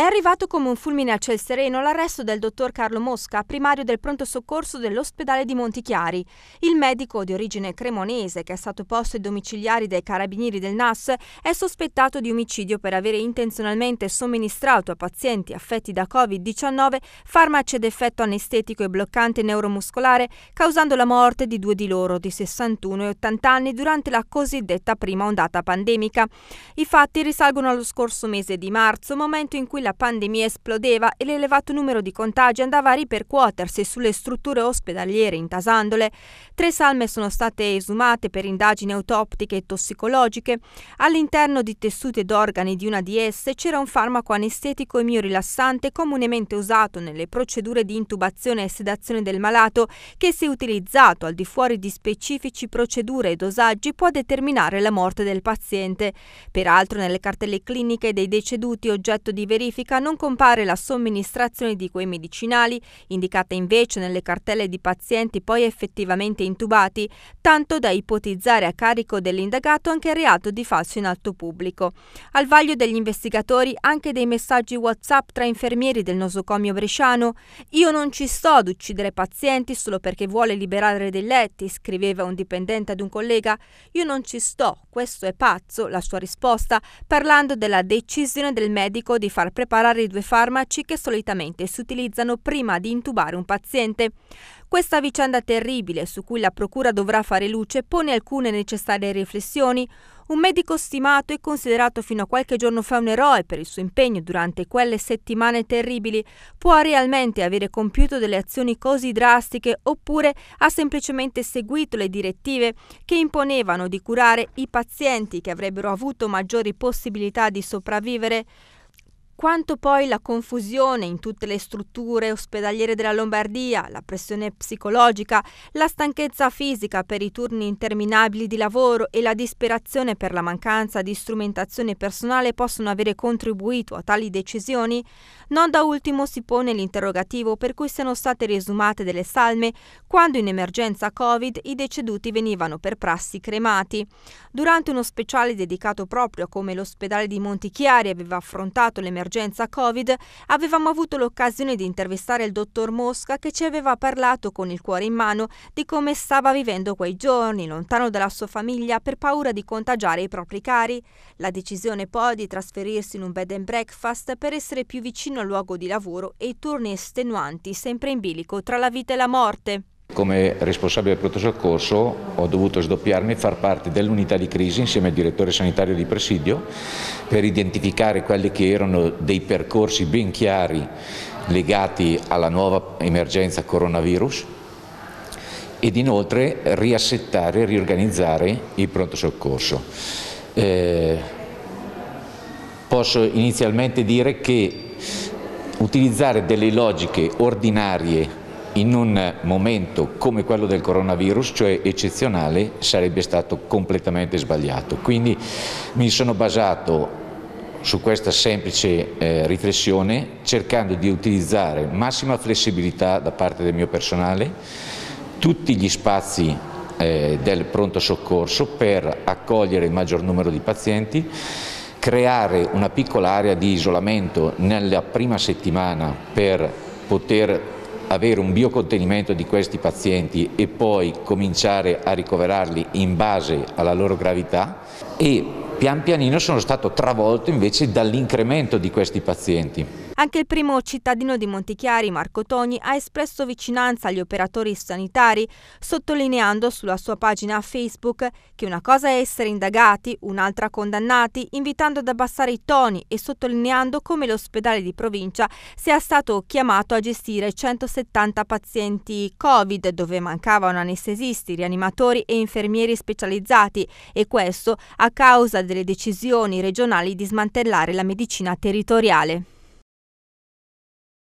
È arrivato come un fulmine a ciel sereno l'arresto del dottor Carlo Mosca, primario del pronto soccorso dell'ospedale di Montichiari. Il medico di origine cremonese, che è stato posto ai domiciliari dai carabinieri del NAS, è sospettato di omicidio per avere intenzionalmente somministrato a pazienti affetti da Covid-19 farmaci ad effetto anestetico e bloccante neuromuscolare, causando la morte di due di loro, di 61 e 80 anni, durante la cosiddetta prima ondata pandemica. I fatti risalgono allo scorso mese di marzo, momento in cui la la pandemia esplodeva e l'elevato numero di contagi andava a ripercuotersi sulle strutture ospedaliere intasandole, tre salme sono state esumate per indagini autoptiche e tossicologiche. All'interno di tessuti ed organi di una di esse c'era un farmaco anestetico e miorilassante comunemente usato nelle procedure di intubazione e sedazione del malato che se utilizzato al di fuori di specifici procedure e dosaggi può determinare la morte del paziente. Peraltro nelle cartelle cliniche dei deceduti oggetto di verifica notifica non compare la somministrazione di quei medicinali, indicata invece nelle cartelle di pazienti poi effettivamente intubati, tanto da ipotizzare a carico dell'indagato anche il reato di falso in alto pubblico. Al vaglio degli investigatori anche dei messaggi WhatsApp tra infermieri del nosocomio bresciano. Io non ci sto ad uccidere pazienti solo perché vuole liberare dei letti, scriveva un dipendente ad un collega. Io non ci sto, questo è pazzo, la sua risposta, parlando della decisione del medico di far preparare i due farmaci che solitamente si utilizzano prima di intubare un paziente. Questa vicenda terribile su cui la Procura dovrà fare luce pone alcune necessarie riflessioni. Un medico stimato e considerato fino a qualche giorno fa un eroe per il suo impegno durante quelle settimane terribili può realmente avere compiuto delle azioni così drastiche oppure ha semplicemente seguito le direttive che imponevano di curare i pazienti che avrebbero avuto maggiori possibilità di sopravvivere? Quanto poi la confusione in tutte le strutture ospedaliere della Lombardia, la pressione psicologica, la stanchezza fisica per i turni interminabili di lavoro e la disperazione per la mancanza di strumentazione personale possono avere contribuito a tali decisioni, non da ultimo si pone l'interrogativo per cui siano state resumate delle salme quando in emergenza Covid i deceduti venivano per prassi cremati. Durante uno speciale dedicato proprio a come l'ospedale di Montichiari aveva affrontato l'emergenza dell'emergenza Covid, avevamo avuto l'occasione di intervistare il dottor Mosca che ci aveva parlato con il cuore in mano di come stava vivendo quei giorni, lontano dalla sua famiglia per paura di contagiare i propri cari. La decisione poi di trasferirsi in un bed and breakfast per essere più vicino al luogo di lavoro e i turni estenuanti sempre in bilico tra la vita e la morte come responsabile del pronto soccorso ho dovuto sdoppiarmi e far parte dell'unità di crisi insieme al direttore sanitario di presidio per identificare quelli che erano dei percorsi ben chiari legati alla nuova emergenza coronavirus ed inoltre riassettare e riorganizzare il pronto soccorso. Eh, posso inizialmente dire che utilizzare delle logiche ordinarie in un momento come quello del coronavirus, cioè eccezionale, sarebbe stato completamente sbagliato. Quindi mi sono basato su questa semplice eh, riflessione cercando di utilizzare massima flessibilità da parte del mio personale, tutti gli spazi eh, del pronto soccorso per accogliere il maggior numero di pazienti, creare una piccola area di isolamento nella prima settimana per poter avere un biocontenimento di questi pazienti e poi cominciare a ricoverarli in base alla loro gravità e pian pianino sono stato travolto invece dall'incremento di questi pazienti. Anche il primo cittadino di Montichiari, Marco Togni, ha espresso vicinanza agli operatori sanitari, sottolineando sulla sua pagina Facebook che una cosa è essere indagati, un'altra condannati, invitando ad abbassare i toni e sottolineando come l'ospedale di provincia sia stato chiamato a gestire 170 pazienti Covid, dove mancavano anestesisti, rianimatori e infermieri specializzati, e questo a causa delle decisioni regionali di smantellare la medicina territoriale.